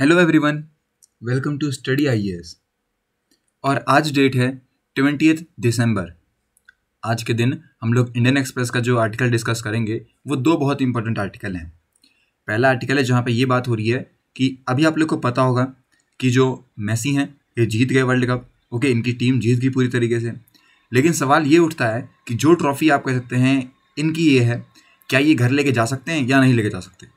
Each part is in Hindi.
Hello everyone welcome to study I और आज डेट है ट्वेंटी दिसंबर आज के दिन हम लोग इंडियन एक्सप्रेस का जो आर्टिकल डिस्कस करेंगे वो दो बहुत इंपॉर्टेंट आर्टिकल हैं पहला आर्टिकल है जहाँ पे ये बात हो रही है कि अभी आप लोग को पता होगा कि जो मेसी हैं ये जीत गए वर्ल्ड कप ओके इनकी टीम जीत गई पूरी तरीके से लेकिन सवाल ये उठता है कि जो ट्रॉफ़ी आप कह सकते हैं इनकी ये है क्या ये घर लेके जा सकते हैं या नहीं लेके जा सकते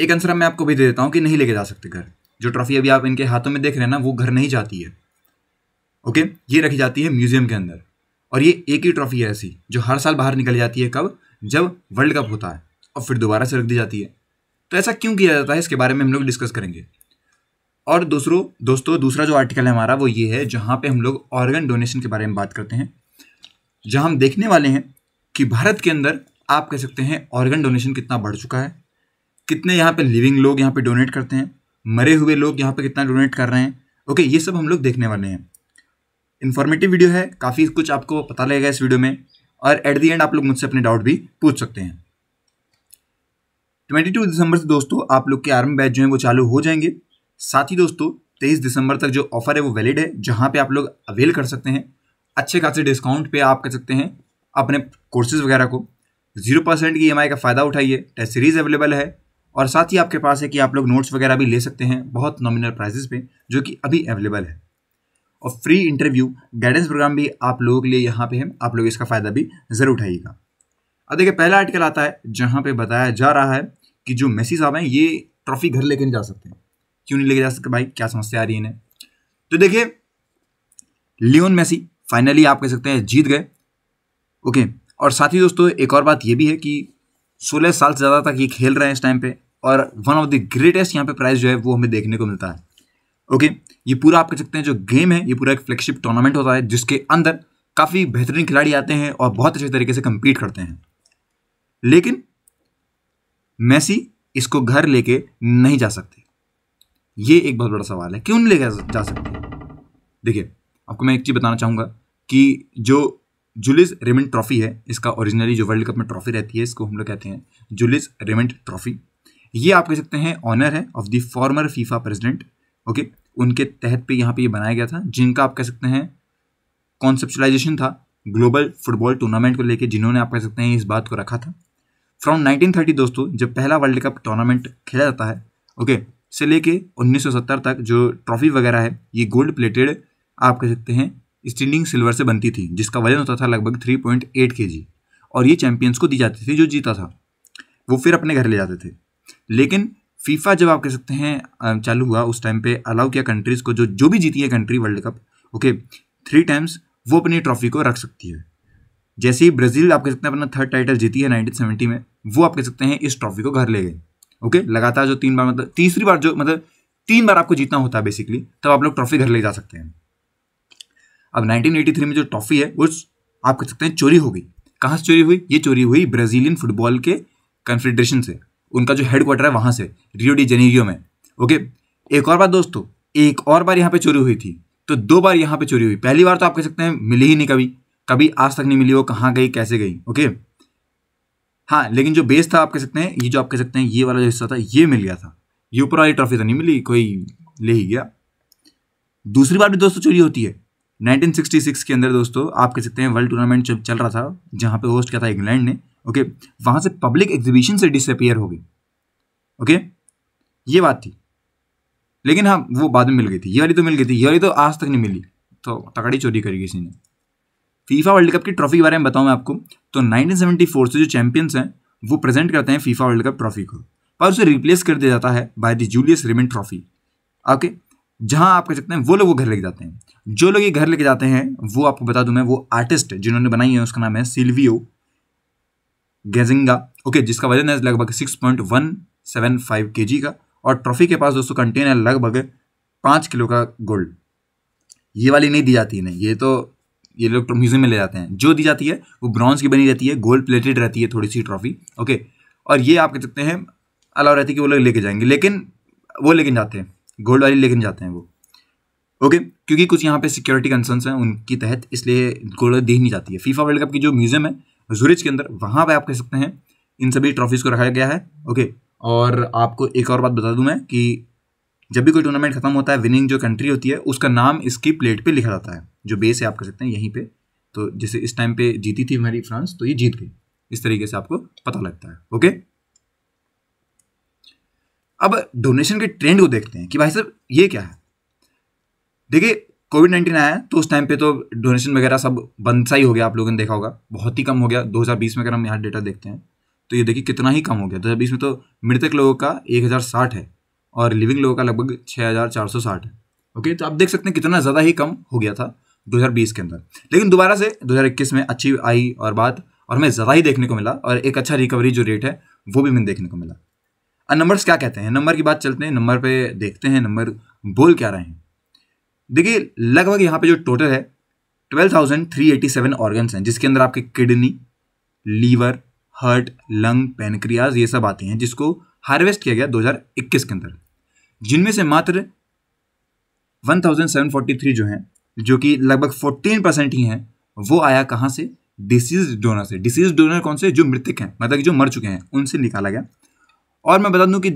एक आंसर मैं आपको भी दे देता हूँ कि नहीं लेके जा सकते घर जो ट्रॉफी अभी आप इनके हाथों में देख रहे हैं ना वो घर नहीं जाती है ओके ये रखी जाती है म्यूजियम के अंदर और ये एक ही ट्रॉफी है ऐसी जो हर साल बाहर निकल जाती है कब जब वर्ल्ड कप होता है और फिर दोबारा से रख दी जाती है तो ऐसा क्यों किया जाता है इसके बारे में हम लोग डिस्कस करेंगे और दूसरों दोस्तों दूसरा जो आर्टिकल है हमारा वो ये है जहाँ पे हम लोग ऑर्गन डोनेशन के बारे में बात करते हैं जहाँ हम देखने वाले हैं कि भारत के अंदर आप कह सकते हैं ऑर्गन डोनेशन कितना बढ़ चुका है कितने यहाँ पे लिविंग लोग यहाँ पे डोनेट करते हैं मरे हुए लोग यहाँ पे कितना डोनेट कर रहे हैं ओके ये सब हम लोग देखने वाले हैं इन्फॉर्मेटिव वीडियो है काफ़ी कुछ आपको पता लगेगा इस वीडियो में और एट दी एंड आप लोग मुझसे अपने डाउट भी पूछ सकते हैं ट्वेंटी टू दिसंबर से दोस्तों आप लोग के आर्मी बैच जो है वो चालू हो जाएंगे साथ ही दोस्तों तेईस दिसंबर तक जो ऑफर है वो वैलिड है जहाँ पे आप लोग अवेल कर सकते हैं अच्छे खासे डिस्काउंट पे आप कर सकते हैं अपने कोर्सेज वगैरह को जीरो परसेंट की ई e का फ़ायदा उठाइए टेस्ट सीरीज़ अवेलेबल है और साथ ही आपके पास है कि आप लोग नोट्स वगैरह भी ले सकते हैं बहुत नॉमिनल प्राइजेस पे जो कि अभी अवेलेबल है और फ्री इंटरव्यू गाइडेंस प्रोग्राम भी आप लोगों के लिए यहाँ पे है आप लोग इसका फ़ायदा भी ज़रूर उठाइएगा अब देखिए पहला आर्टिकल आता है जहाँ पे बताया जा रहा है कि जो मेसी साहब हैं ये ट्रॉफी घर लेके नहीं जा सकते क्यों नहीं लेके जा सकते भाई क्या समस्या आ रही है इन्हें तो देखिए लियोन मेसी फाइनली आप कह सकते हैं जीत गए ओके और साथ ही दोस्तों एक और बात ये भी है कि 16 साल से ज़्यादा तक ये खेल रहे हैं इस टाइम पे और वन ऑफ द ग्रेटेस्ट यहाँ पे प्राइज जो है वो हमें देखने को मिलता है ओके ये पूरा आप कह सकते हैं जो गेम है ये पूरा एक फ्लैगशिप टूर्नामेंट होता है जिसके अंदर काफ़ी बेहतरीन खिलाड़ी आते हैं और बहुत अच्छे तरीके से कम्पीट करते हैं लेकिन मैसी इसको घर लेके नहीं जा सकते ये एक बहुत बड़ा सवाल है क्यों नहीं लेके जा सकते देखिए आपको मैं एक चीज़ बताना चाहूँगा कि जो जुलिस रेमेंट ट्रॉफी है इसका ओरिजिनली जो वर्ल्ड कप में ट्रॉफी रहती है इसको हम लोग कहते हैं जुलिस रेमेंट ट्रॉफी ये आप कह सकते हैं ऑनर है of the former FIFA president okay उनके तहत पे यहाँ पे ये बनाया गया था जिनका आप कह सकते हैं कॉन्सेप्चुलाइजेशन था ग्लोबल फुटबॉल टूर्नामेंट को लेके जिन्होंने आप कह सकते हैं इस बात को रखा था फ्रॉम 1930 दोस्तों जब पहला वर्ल्ड कप टूर्नामेंट खेला जाता है ओके से लेके 1970 तक जो ट्रॉफी वगैरह है ये गोल्ड प्लेटेड आप कह सकते हैं स्टीलिंग सिल्वर से बनती थी जिसका वजन होता था लगभग 3.8 पॉइंट और ये चैंपियंस को दी जाती थी जो जीता था वो फिर अपने घर ले जाते थे लेकिन फीफा जब आप कह सकते हैं चालू हुआ उस टाइम पे अलाउ किया कंट्रीज़ को जो जो भी जीती है country world cup okay three times वो अपनी ट्रॉफी को रख सकती है जैसे ही ब्राज़ील आप कह सकते हैं अपना थर्ड टाइटल जीती है सेवेंटी में वो आप कह सकते हैं इस ट्रॉफी को घर ले गए ओके लगातार जो तीन बार मतलब तीसरी बार जो मतलब तीन बार आपको जीतना होता है बेसिकली तब आप लोग ट्रॉफी घर ले जा सकते हैं अब 1983 में जो ट्रॉफी है वो आप कह सकते हैं चोरी हो गई कहाँ से चोरी हुई ये चोरी हुई ब्राज़ीलियन फुटबॉल के कन्फेडरेशन से उनका जो हेड क्वार्टर है वहाँ से रियो डी जेनेरियो में ओके एक और बात दोस्तों एक और बार यहाँ पे चोरी हुई थी तो दो बार यहाँ पे चोरी हुई पहली बार तो आप कह सकते हैं मिली ही नहीं कभी कभी आज तक नहीं मिली वो कहाँ गई कैसे गई ओके हाँ लेकिन जो बेस था आप कह सकते हैं ये जो आप कह सकते हैं ये वाला जो हिस्सा था ये मिल गया था ये ऊपर वाली ट्रॉफी तो नहीं मिली कोई ले ही गया दूसरी बार भी दोस्तों चोरी होती है 1966 के अंदर दोस्तों आप कह सकते हैं वर्ल्ड टूर्नामेंट जब चल रहा था जहाँ पे होस्ट किया था इंग्लैंड ने ओके वहाँ से पब्लिक एग्जीबिशन से डिसअपियर हो गई ओके ये बात थी लेकिन हाँ वो बाद में मिल गई थी ये वाली तो मिल गई थी ये वाली तो आज तक नहीं मिली तो तकड़ी चोरी करी किसी ने फीफा वर्ल्ड कप की ट्रॉफी के बारे में बताऊँ मैं आपको तो 1974 से जो चैंपियंस हैं वो प्रेजेंट करते हैं फीफा वर्ल्ड कप ट्रॉफी को पर उसे रिप्लेस कर दिया जाता है by the Jules Rimet trophy okay जहाँ आप कह सकते हैं वो लोग वो घर लेके जाते हैं जो लोग ये घर लेके जाते हैं वो आपको बता दूँ मैं वो आर्टिस्ट जिन्होंने बनाई है उसका नाम है सिल्वियो गेजिंगा ओके जिसका वजन है लगभग six point one seven five K G का और ट्रॉफी के पास दोस्तों कंटेन है लगभग पाँच किलो का गोल्ड ये वाली नहीं दी जाती है ये तो ये लोग म्यूजियम तो में ले जाते हैं जो दी जाती है वो ब्रॉन्ज की बनी रहती है गोल्ड प्लेटेड रहती है थोड़ी सी ट्रॉफी ओके और ये आप कह सकते हैं अलाव रहती है कि वो लोग लेके जाएंगे लेकिन वो लेके जाते हैं गोल्ड वाली लेके जाते हैं वो ओके okay, क्योंकि कुछ यहाँ पे सिक्योरिटी कंसर्न्स हैं उनकी तहत इसलिए गोल्ड दी नहीं जाती है फीफा वर्ल्ड कप की जो म्यूजियम है जूरिच के अंदर वहां पर आप कह सकते हैं इन सभी ट्रॉफीज़ को रखा गया है ओके और आपको एक और बात बता दूं मैं कि जब भी कोई टूर्नामेंट खत्म होता है विनिंग जो कंट्री होती है उसका नाम इसकी प्लेट पे लिखा जाता है जो बेस है आप कह सकते हैं यहीं पे तो जैसे इस टाइम पे जीती थी हमारी फ्रांस तो ये जीत गई इस तरीके से आपको पता लगता है ओके अब डोनेशन के ट्रेंड को देखते हैं कि भाई साहब ये क्या है देखिए कोविड नाइन्टीन आया तो उस टाइम पे तो डोनेशन वगैरह सब बंद सा ही हो गया आप लोगों ने देखा होगा बहुत ही कम हो गया 2020 में अगर हम यहाँ डेटा देखते हैं तो ये देखिए कितना ही कम हो गया 2020 में तो मृतक लोगों का एक है और लिविंग लोगों का लगभग छः है ओके तो आप देख सकते हैं कितना ज़्यादा ही कम हो गया था 2020 के अंदर लेकिन दोबारा से 2021 में अच्छी आई और बात और हमें ज़्यादा ही देखने को मिला और एक अच्छा रिकवरी जो रेट है वो भी हमें देखने को मिला और नंबर्स क्या कहते हैं नंबर की बात चलते हैं नंबर पर देखते हैं नंबर बोल क्या रहे हैं देखिए लगभग यहाँ पे जो टोटल है twelve thousand three eighty seven organs हैं जिसके अंदर आपके kidney liver heart lung pancreas ये सब आती हैं जिसको हार्वेस्ट किया गया 2021 के अंदर जिनमें से मात्र 1743 जो हैं जो कि लगभग 14 परसेंट ही हैं वो आया कहाँ से डिसीज डोनर से डिसीज डोनर कौन से जो मृतक हैं मतलब जो मर चुके हैं उनसे निकाला गया और मैं बता दूं कि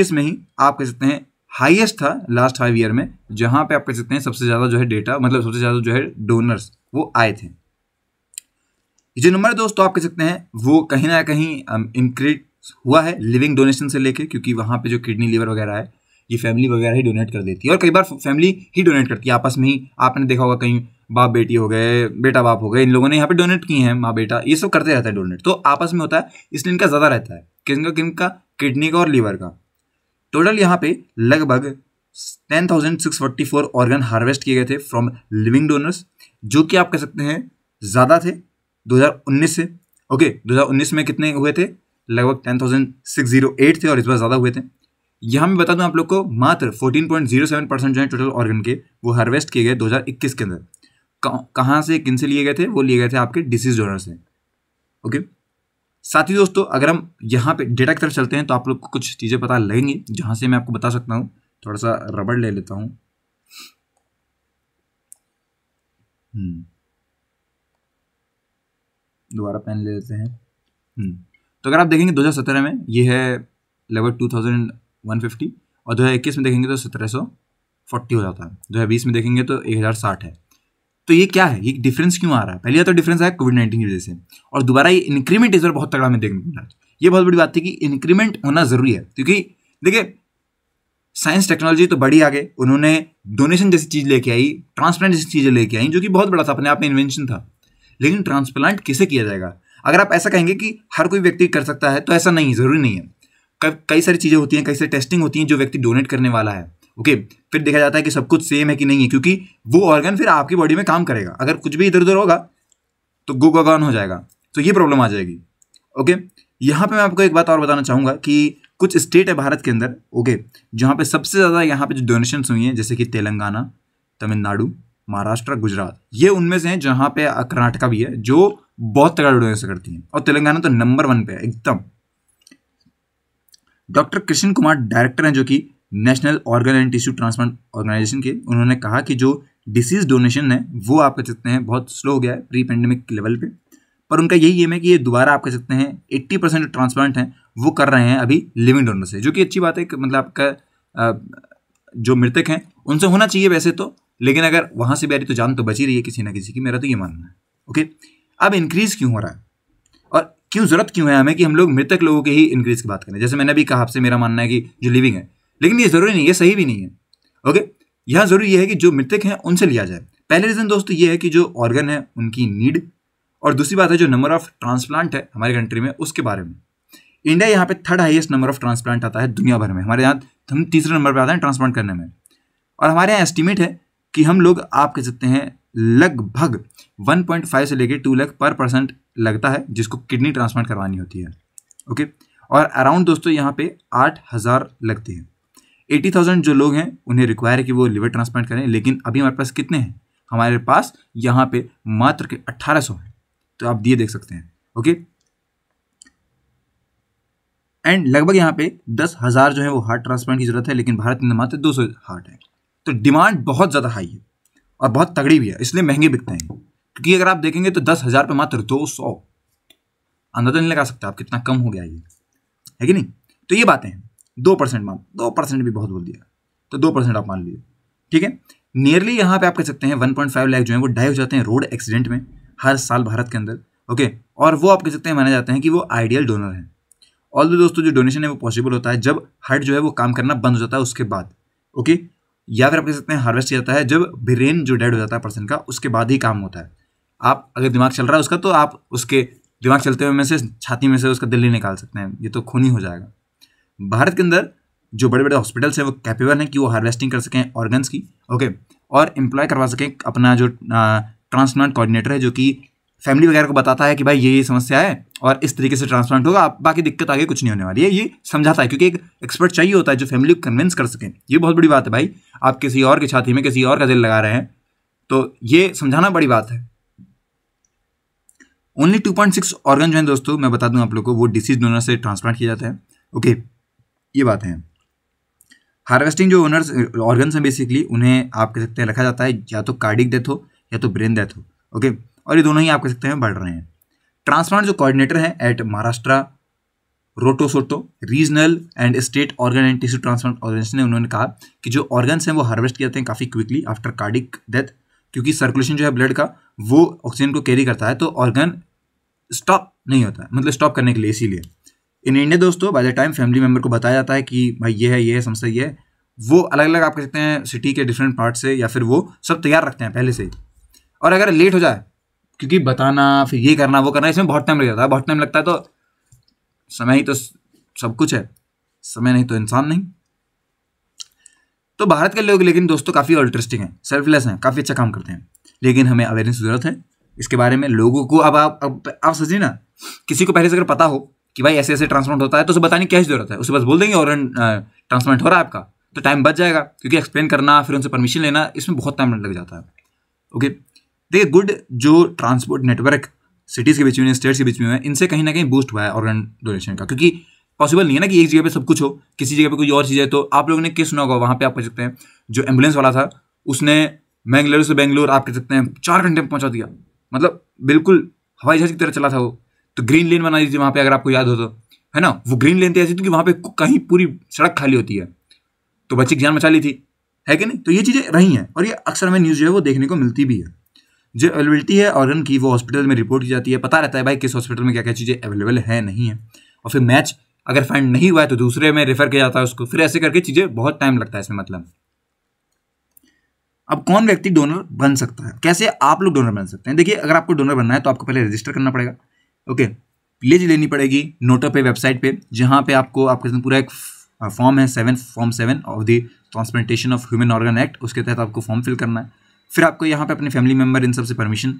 2021 में ही आप कह सकते हैं हाईएस्ट था लास्ट फाइव ईयर में जहां पे आप कह सकते हैं सबसे ज़्यादा जो है डेटा मतलब सबसे ज़्यादा जो है डोनर्स वो आए थे जो नंबर दोस्तों आप कह सकते हैं वो कहीं ना कहीं इंक्रीज um, हुआ है लिविंग डोनेशन से लेके क्योंकि वहां पे जो किडनी लीवर वगैरह है ये फैमिली वगैरह ही डोनेट कर देती है और कई बार फैमिली ही डोनेट करती है आपस में ही आपने देखा होगा कहीं बाप बेटी हो गए बेटा बाप हो गए इन लोगों ने यहाँ पे डोनेट किए हैं माँ बेटा ये सब करते रहता है डोनेट तो आपस में होता है इसलिए इनका ज़्यादा रहता है किनका किनका किडनी का और लीवर का टोटल यहाँ पे लगभग 10,644 ऑर्गन हार्वेस्ट किए गए थे फ्रॉम लिविंग डोनर्स जो कि आप कह सकते हैं ज़्यादा थे 2019 से ओके 2019 में कितने हुए थे लगभग 10,608 थे और इस बार ज़्यादा हुए थे यहाँ मैं बता दूँ आप लोग को मात्र 14.07 परसेंट जो है टोटल ऑर्गन के वो हार्वेस्ट किए गए 2021 के अंदर कहाँ से किन से लिए गए थे वो लिए गए थे आपके डिसीज डोनर से ओके साथ ही दोस्तों अगर हम यहाँ पे डेटा की तरफ चलते हैं तो आप लोग को कुछ चीज़ें पता लगेंगी जहाँ से मैं आपको बता सकता हूँ थोड़ा सा रबड़ ले लेता हूँ हम्म। दोबारा पेन ले लेते हैं हम्म। तो अगर आप देखेंगे 2017 में ये है लगभग 2150 और 2021 में देखेंगे तो 1740 हो जाता है 2020 में देखेंगे तो 1060 है तो ये क्या है ये डिफरेंस क्यों आ रहा है पहले तो डिफरेंस आया कोविड नाइन्टीन की वजह से और दोबारा ये इंक्रीमेंट इस बार बहुत तगड़ा में देखने को मिला ये बहुत बड़ी बात थी कि इंक्रीमेंट होना जरूरी है क्योंकि देखिए साइंस टेक्नोलॉजी तो बड़ी आगे उन्होंने डोनेशन जैसी चीज़ लेके आई ट्रांसप्लांट जैसी चीज़ें लेके आई जो कि बहुत बड़ा था अपने आप में इन्वेंशन था लेकिन ट्रांसप्लांट किसे किया जाएगा अगर आप ऐसा कहेंगे कि हर कोई व्यक्ति कर सकता है तो ऐसा नहीं ज़रूरी नहीं है कई सारी चीज़ें होती हैं कई सारी टेस्टिंग होती हैं जो व्यक्ति डोनेट करने वाला है ओके फिर देखा जाता है कि सब कुछ सेम है कि नहीं है क्योंकि वो ऑर्गन फिर आपकी बॉडी में काम करेगा अगर कुछ भी इधर उधर होगा तो गो गगन हो जाएगा तो ये प्रॉब्लम आ जाएगी ओके यहाँ पे मैं आपको एक बात और बताना चाहूँगा कि कुछ स्टेट है भारत के अंदर ओके जहाँ पे सबसे ज़्यादा यहाँ पे जो डोनेशन हुई हैं जैसे कि तेलंगाना तमिलनाडु महाराष्ट्र गुजरात ये उनमें से हैं जहाँ पे कर्नाटका भी है जो बहुत तगड़ा डोनेशन करती हैं और तेलंगाना तो नंबर वन पे है एकदम डॉक्टर कृष्ण कुमार डायरेक्टर हैं जो कि national organ and tissue transplant organisation के उन्होंने कहा कि जो डिसीज डोनेशन है वो आप कह सकते हैं बहुत स्लो हो गया है प्री पेंडेमिक लेवल पे पर उनका यही एम है कि ये दोबारा आप कह सकते हैं एट्टी परसेंट जो ट्रांसप्लांट हैं वो कर रहे हैं अभी लिविंग डोनर से जो कि अच्छी बात है कि मतलब आपका जो मृतक हैं उनसे होना चाहिए वैसे तो लेकिन अगर वहाँ से भी आ रही तो जान तो बची रही है किसी ना किसी की मेरा तो ये मानना है ओके अब इंक्रीज़ क्यों हो रहा है और क्यों ज़रूरत क्यों है हमें कि हम लोग मृतक लोगों के ही इंक्रीज़ की बात करें जैसे मैंने अभी कहा आपसे मेरा मानना है कि जो लिविंग है लेकिन ये ज़रूरी नहीं है सही भी नहीं है ओके यहाँ ज़रूरी यह है कि जो मृतक हैं उनसे लिया जाए पहले रीज़न दोस्तों ये है कि जो ऑर्गन है उनकी नीड और दूसरी बात है जो नंबर ऑफ ट्रांसप्लांट है हमारे कंट्री में उसके बारे में इंडिया यहाँ पे third highest number of transplant आता है दुनिया भर में हमारे यहाँ हम तीसरे नंबर पर आते हैं ट्रांसप्लांट करने में और हमारे यहाँ एस्टिमेट है कि हम लोग आप कह सकते हैं लगभग 1.5 से लेकर 2 लाख पर परसेंट लगता है जिसको किडनी ट्रांसप्लांट करवानी होती है ओके और अराउंड दोस्तों यहाँ पे आठ हज़ार लगते हैं एटी थाउजेंड जो लोग हैं उन्हें रिक्वायर है कि वो लिवर ट्रांसप्लांट करें लेकिन अभी हमारे पास कितने हैं हमारे पास यहाँ पे मात्र के अट्ठारह सौ हैं तो आप दिए देख सकते हैं ओके एंड लगभग यहाँ पे दस हज़ार जो है वो हार्ट ट्रांसप्लांट की ज़रूरत है लेकिन भारत में मात्र दो सौ हार्ट है तो डिमांड बहुत ज़्यादा हाई है और बहुत तगड़ी भी है इसलिए महंगे बिकते हैं क्योंकि अगर आप देखेंगे तो दस हज़ार पर मात्र दो सौ अंदाजा नहीं लगा सकता आप कितना कम हो गया ये है कि नहीं तो ये बातें हैं दो परसेंट मान दो परसेंट भी बहुत बोल दिया तो दो परसेंट आप मान लीजिए ठीक है नियरली यहाँ पे आप कह सकते हैं वन पॉइंट फाइव लाख जो है वो डाई हो जाते हैं रोड एक्सीडेंट में हर साल भारत के अंदर ओके और वो आप कह सकते हैं माने जाते हैं कि वो आइडियल डोनर है ऑल दोस्तों जो डोनेशन है वो पॉसिबल होता है जब हार्ट जो है वो काम करना बंद हो जाता है उसके बाद ओके या फिर आप कह सकते हैं हार्वेस्ट किया जाता है जब ब्रेन जो डेड हो जाता है पर्सन का उसके बाद ही काम होता है आप अगर दिमाग चल रहा है उसका तो आप उसके दिमाग चलते हुए में से छाती में से उसका दिल्ली निकाल सकते हैं ये तो खून ही हो जाएगा भारत के अंदर जो बड़े बड़े हॉस्पिटल्स हैं वो कैपेबल हैं कि वो हार्वेस्टिंग कर सकें ऑर्गन्स की ओके और एम्प्लॉय करवा सकें अपना जो ट्रांसप्लांट कोऑर्डिनेटर है जो कि फैमिली वगैरह को बताता है कि भाई ये ये समस्या है और इस तरीके से ट्रांसप्लांट होगा बाकी दिक्कत आगे कुछ नहीं होने वाली है ये समझाता है क्योंकि एक एक्सपर्ट चाहिए होता है जो फैमिली को कन्विंस कर सकें ये बहुत बड़ी बात है भाई आप किसी और के छाती में किसी और का दिल लगा रहे हैं तो ये समझाना बड़ी बात है only two point six organ जो है दोस्तों मैं बता दूं आप लोग को वो डिसीज डोनर से ट्रांसप्लांट किया जाता है ओके okay. ये बात है हार्वेस्टिंग जो ओनर्स ऑर्गन्स हैं बेसिकली उन्हें आप कह सकते हैं रखा जाता है या तो कार्डिक डेथ हो या तो ब्रेन डेथ हो ओके और ये दोनों ही आप कह सकते हैं बढ़ रहे हैं ट्रांसप्लांट जो कोऑर्डिनेटर हैं at Maharashtra ROTTO SOTTO regional and state organ and tissue transplant organisation ने उन्होंने कहा कि जो ऑर्गन्स हैं वो हार्वेस्ट किए जाते हैं काफ़ी क्विकली आफ्टर कार्डिक डेथ क्योंकि सर्कुलेशन जो है ब्लड का वो ऑक्सीजन को कैरी करता है तो ऑर्गन स्टॉप नहीं होता है मतलब स्टॉप करने के लिए इसीलिए इन इंडिया दोस्तों by the time family member को बताया जाता है कि भाई ये है ये है समस्या ये है वो अलग अलग आप कह सकते हैं सिटी के डिफरेंट पार्ट से या फिर वो सब तैयार रखते हैं पहले से ही और अगर लेट हो जाए क्योंकि बताना फिर ये करना वो करना इसमें बहुत टाइम लग जाता है बहुत टाइम लगता है तो समय ही तो सब कुछ है समय नहीं तो इंसान नहीं तो भारत के लोग लेकिन दोस्तों काफ़ी ऑल्ट्रिस्टिक हैं सेल्फलेस हैं काफ़ी अच्छा काम करते हैं लेकिन हमें अवेयरनेस ज़रूरत है इसके बारे में लोगों को अब आप अब आप, आप सोचिए ना किसी को पहले से अगर पता हो कि भाई ऐसे ऐसे ट्रांसप्लांट होता है तो उसे बताने की क्या जरूरत है उसे बस बोल देंगे ऑर्गन ट्रांसप्लांट हो रहा है आपका तो टाइम बच जाएगा क्योंकि एक्सप्लेन करना फिर उनसे परमिशन लेना इसमें बहुत टाइम लग जाता है ओके देखिए गुड जो ट्रांसपोर्ट नेटवर्क सिटीज़ के बीच में स्टेट्स के बीच में है इनसे कहीं ना कहीं बूस्ट हुआ है ऑर्गन डोनेशन का क्योंकि पॉसिबल नहीं है ना कि एक जगह पे सब कुछ हो किसी जगह पे कोई और चीज़ है तो आप लोगों ने किस सुना होगा वहाँ पे आप कह सकते हैं जो एम्बुलेंस वाला था उसने मैंगलोर से बेंगलोर आप कह सकते हैं चार घंटे में पहुँचा दिया मतलब बिल्कुल हवाई जहाज की तरह चला था वो तो ग्रीन लेन बना दीजिए वहाँ पे अगर आपको याद हो तो है ना वो ग्रीन लेन थी ऐसी क्योंकि वहाँ पे कहीं पूरी सड़क खाली होती है तो बच्चे की जान बचा ली थी है कि नहीं तो ये चीज़ें रही हैं और ये अक्सर हमें न्यूज़ जो है वो देखने को मिलती भी है जो अवेलेबिलिटी है ऑर्गन की वो हॉस्पिटल में रिपोर्ट की जाती है पता रहता है भाई किस हॉस्पिटल में क्या क्या चीज़ें अवेलेबल है नहीं है और फिर मैच अगर फाइंड नहीं हुआ है तो दूसरे में रेफर किया जाता है उसको फिर ऐसे करके चीज़ें बहुत टाइम लगता है इसमें मतलब अब कौन व्यक्ति डोनर बन सकता है कैसे आप लोग डोनर बन सकते हैं देखिए अगर आपको डोनर बनना है तो आपको पहले रजिस्टर करना पड़ेगा ओके प्लेज लेनी पड़ेगी नोटो पे वेबसाइट पे जहाँ पे आपको आपके पूरा एक फॉर्म है seven form seven of the transplantation of human organ act उसके तहत आपको फॉर्म फिल करना है फिर आपको यहाँ पे अपने फैमिली मेम्बर इन सबसे परमिशन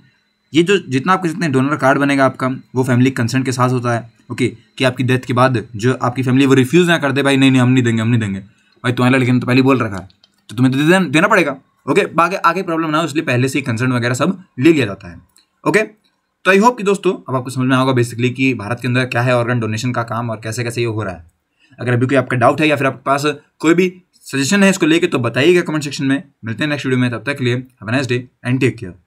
ये जो जितना आपके जितने डोनर कार्ड बनेगा आपका वो फैमिली कंसेंट के साथ होता है ओके कि आपकी डेथ के बाद जो आपकी फैमिली वो रिफ्यूज़ ना कर दे भाई नहीं नहीं हम नहीं देंगे हम नहीं देंगे भाई तुम्हारा लेकिन तो पहले बोल रखा है तो तुम्हें तो देना पड़ेगा ओके बाकी आगे प्रॉब्लम ना हो इसलिए पहले से ही कंसर्न वगैरह सब ले लिया जाता है ओके तो आई होप कि दोस्तों अब आपको समझ में होगा बेसिकली कि भारत के अंदर क्या है ऑर्गन डोनेशन का काम और कैसे कैसे ये हो रहा है अगर अभी कोई आपका डाउट है या फिर आपके पास कोई भी सजेशन है इसको लेके तो बताइएगा कमेंट सेक्शन में मिलते हैं नेक्स्ट वीडियो में तब तक के लिए have nice day and take care